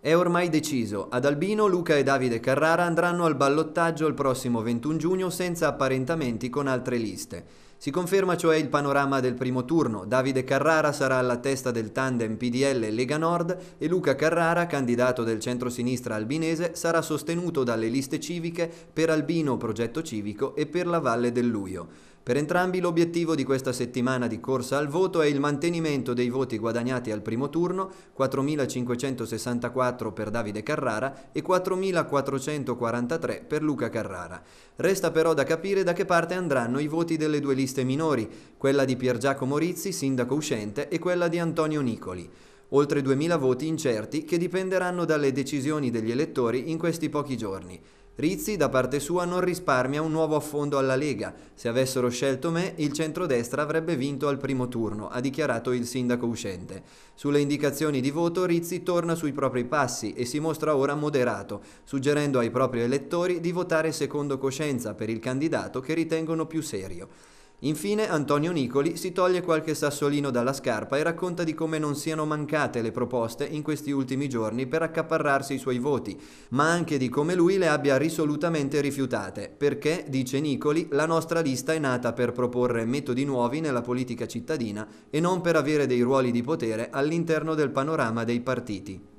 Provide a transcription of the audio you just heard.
È ormai deciso, ad Albino Luca e Davide Carrara andranno al ballottaggio il prossimo 21 giugno senza apparentamenti con altre liste. Si conferma cioè il panorama del primo turno. Davide Carrara sarà alla testa del tandem PDL Lega Nord e Luca Carrara, candidato del centro-sinistra albinese, sarà sostenuto dalle liste civiche per Albino Progetto Civico e per la Valle del Luio. Per entrambi l'obiettivo di questa settimana di corsa al voto è il mantenimento dei voti guadagnati al primo turno, 4.564 per Davide Carrara e 4.443 per Luca Carrara. Resta però da capire da che parte andranno i voti delle due liste interviste minori, quella di Pier Giacomo Rizzi, sindaco uscente, e quella di Antonio Nicoli. Oltre 2.000 voti incerti che dipenderanno dalle decisioni degli elettori in questi pochi giorni. Rizzi, da parte sua, non risparmia un nuovo affondo alla Lega. Se avessero scelto me, il centrodestra avrebbe vinto al primo turno, ha dichiarato il sindaco uscente. Sulle indicazioni di voto, Rizzi torna sui propri passi e si mostra ora moderato, suggerendo ai propri elettori di votare secondo coscienza per il candidato che ritengono più serio. Infine Antonio Nicoli si toglie qualche sassolino dalla scarpa e racconta di come non siano mancate le proposte in questi ultimi giorni per accaparrarsi i suoi voti, ma anche di come lui le abbia risolutamente rifiutate, perché, dice Nicoli, la nostra lista è nata per proporre metodi nuovi nella politica cittadina e non per avere dei ruoli di potere all'interno del panorama dei partiti.